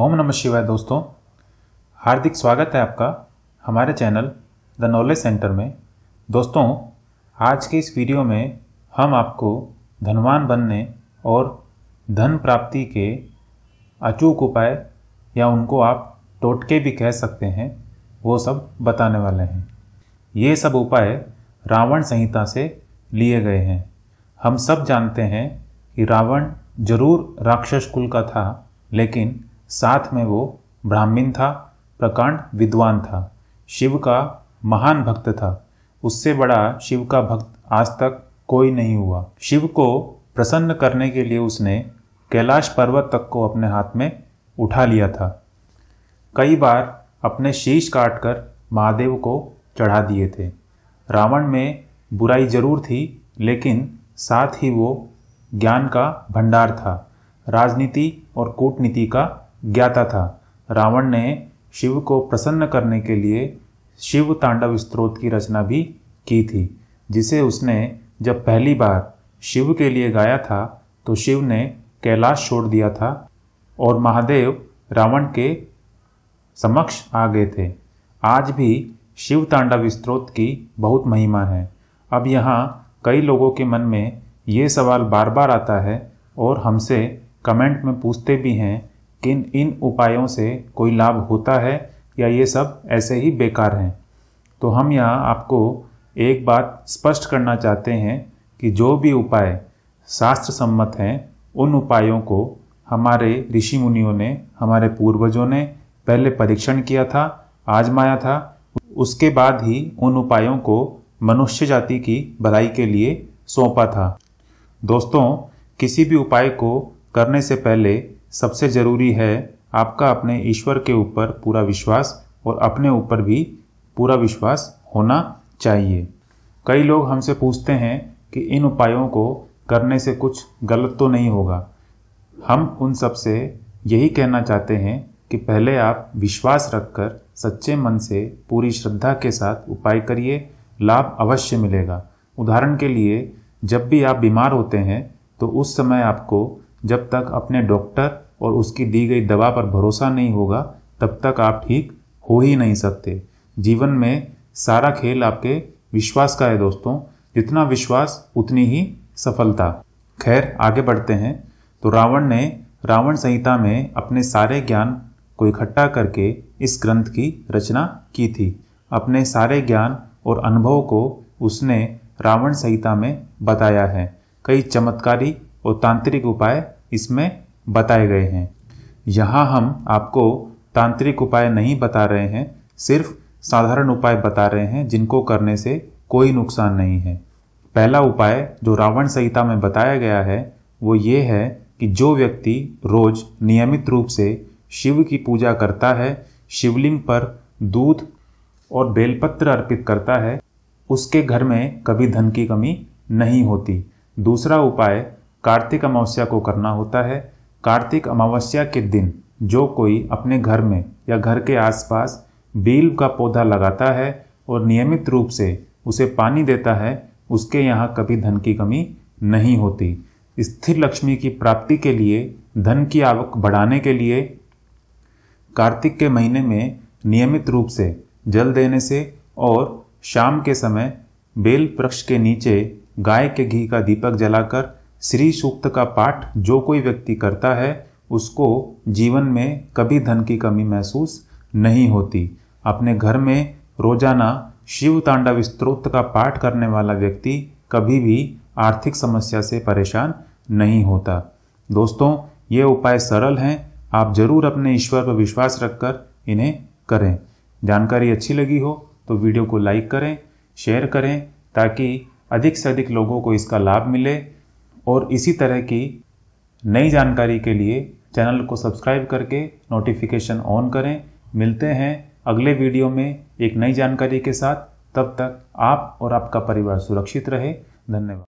ओम नमः शिवाय दोस्तों हार्दिक स्वागत है आपका हमारे चैनल द नॉलेज सेंटर में दोस्तों आज के इस वीडियो में हम आपको धनवान बनने और धन प्राप्ति के अचूक उपाय या उनको आप टोटके भी कह सकते हैं वो सब बताने वाले हैं ये सब उपाय रावण संहिता से लिए गए हैं हम सब जानते हैं कि रावण जरूर राक्षस कुल का था लेकिन साथ में वो ब्राह्मीण था प्रकांड विद्वान था शिव का महान भक्त था उससे बड़ा शिव का भक्त आज तक कोई नहीं हुआ शिव को प्रसन्न करने के लिए उसने कैलाश पर्वत तक को अपने हाथ में उठा लिया था कई बार अपने शीश काटकर महादेव को चढ़ा दिए थे रावण में बुराई जरूर थी लेकिन साथ ही वो ज्ञान का भंडार था राजनीति और कूटनीति का ज्ञाता था रावण ने शिव को प्रसन्न करने के लिए शिव तांडव स्त्रोत की रचना भी की थी जिसे उसने जब पहली बार शिव के लिए गाया था तो शिव ने कैलाश छोड़ दिया था और महादेव रावण के समक्ष आ गए थे आज भी शिव तांडव स्त्रोत की बहुत महिमा है अब यहाँ कई लोगों के मन में ये सवाल बार बार आता है और हमसे कमेंट में पूछते भी हैं किन इन उपायों से कोई लाभ होता है या ये सब ऐसे ही बेकार हैं तो हम यहाँ आपको एक बात स्पष्ट करना चाहते हैं कि जो भी उपाय शास्त्र सम्मत हैं उन उपायों को हमारे ऋषि मुनियों ने हमारे पूर्वजों ने पहले परीक्षण किया था आजमाया था उसके बाद ही उन उपायों को मनुष्य जाति की भलाई के लिए सौंपा था दोस्तों किसी भी उपाय को करने से पहले सबसे ज़रूरी है आपका अपने ईश्वर के ऊपर पूरा विश्वास और अपने ऊपर भी पूरा विश्वास होना चाहिए कई लोग हमसे पूछते हैं कि इन उपायों को करने से कुछ गलत तो नहीं होगा हम उन सब से यही कहना चाहते हैं कि पहले आप विश्वास रखकर सच्चे मन से पूरी श्रद्धा के साथ उपाय करिए लाभ अवश्य मिलेगा उदाहरण के लिए जब भी आप बीमार होते हैं तो उस समय आपको जब तक अपने डॉक्टर और उसकी दी गई दवा पर भरोसा नहीं होगा तब तक आप ठीक हो ही नहीं सकते जीवन में सारा खेल आपके विश्वास का है दोस्तों जितना विश्वास उतनी ही सफलता खैर आगे बढ़ते हैं तो रावण ने रावण संहिता में अपने सारे ज्ञान को इकट्ठा करके इस ग्रंथ की रचना की थी अपने सारे ज्ञान और अनुभव को उसने रावण संहिता में बताया है कई चमत्कारी और तांत्रिक उपाय इसमें बताए गए हैं यहाँ हम आपको तांत्रिक उपाय नहीं बता रहे हैं सिर्फ साधारण उपाय बता रहे हैं जिनको करने से कोई नुकसान नहीं है पहला उपाय जो रावण संहिता में बताया गया है वो ये है कि जो व्यक्ति रोज नियमित रूप से शिव की पूजा करता है शिवलिंग पर दूध और बेलपत्र अर्पित करता है उसके घर में कभी धन की कमी नहीं होती दूसरा उपाय कार्तिक अमावस्या को करना होता है कार्तिक अमावस्या के दिन जो कोई अपने घर में या घर के आसपास बेल का पौधा लगाता है और नियमित रूप से उसे पानी देता है उसके यहाँ कभी धन की कमी नहीं होती स्थिर लक्ष्मी की प्राप्ति के लिए धन की आवक बढ़ाने के लिए कार्तिक के महीने में नियमित रूप से जल देने से और शाम के समय बेल वृक्ष के नीचे गाय के घी का दीपक जलाकर श्री सूक्त का पाठ जो कोई व्यक्ति करता है उसको जीवन में कभी धन की कमी महसूस नहीं होती अपने घर में रोजाना शिव तांडव स्त्रोत का पाठ करने वाला व्यक्ति कभी भी आर्थिक समस्या से परेशान नहीं होता दोस्तों ये उपाय सरल हैं आप जरूर अपने ईश्वर पर विश्वास रखकर इन्हें करें जानकारी अच्छी लगी हो तो वीडियो को लाइक करें शेयर करें ताकि अधिक से अधिक लोगों को इसका लाभ मिले और इसी तरह की नई जानकारी के लिए चैनल को सब्सक्राइब करके नोटिफिकेशन ऑन करें मिलते हैं अगले वीडियो में एक नई जानकारी के साथ तब तक आप और आपका परिवार सुरक्षित रहे धन्यवाद